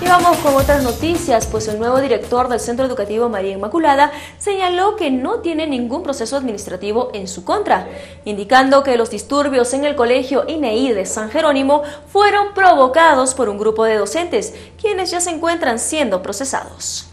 Y vamos con otras noticias, pues el nuevo director del Centro Educativo María Inmaculada señaló que no tiene ningún proceso administrativo en su contra, indicando que los disturbios en el colegio INEI de San Jerónimo fueron provocados por un grupo de docentes, quienes ya se encuentran siendo procesados.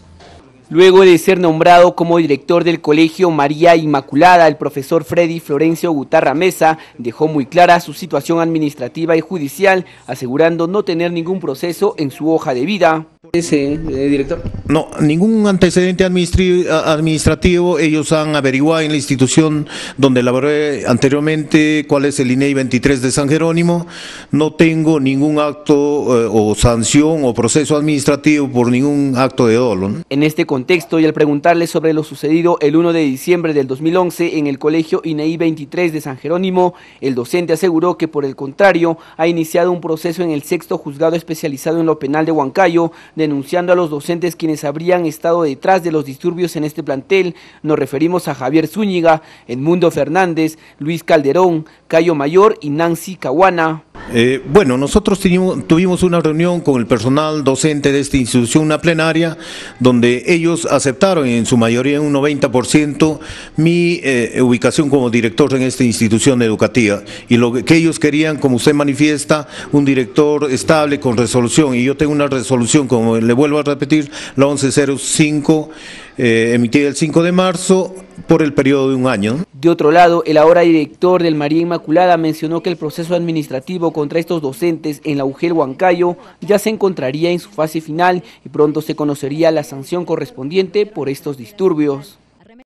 Luego de ser nombrado como director del Colegio María Inmaculada, el profesor Freddy Florencio Gutarra Mesa dejó muy clara su situación administrativa y judicial, asegurando no tener ningún proceso en su hoja de vida. Ese eh, director no, ningún antecedente administrativo. Ellos han averiguado en la institución donde laboré anteriormente cuál es el e INEI 23 de San Jerónimo. No tengo ningún acto eh, o sanción o proceso administrativo por ningún acto de dolo. En este contexto y al preguntarle sobre lo sucedido el 1 de diciembre del 2011 en el colegio e INEI 23 de San Jerónimo, el docente aseguró que por el contrario ha iniciado un proceso en el sexto juzgado especializado en lo penal de Huancayo, denunciando a los docentes quienes habrían estado detrás de los disturbios en este plantel. Nos referimos a Javier Zúñiga, Edmundo Fernández, Luis Calderón, Cayo Mayor y Nancy Caguana. Eh, bueno, nosotros tuvimos, una reunión con el personal docente de esta institución, una plenaria, donde ellos aceptaron en su mayoría un 90% mi eh, ubicación como director en esta institución educativa. Y lo que ellos querían, como usted manifiesta, un director estable con resolución. Y yo tengo una resolución, como le vuelvo a repetir, la 1105, eh, emitida el 5 de marzo, por el periodo de un año. De otro lado, el ahora director del María Inmaculada mencionó que el proceso administrativo contra estos docentes en la UGEL Huancayo ya se encontraría en su fase final y pronto se conocería la sanción correspondiente por estos disturbios.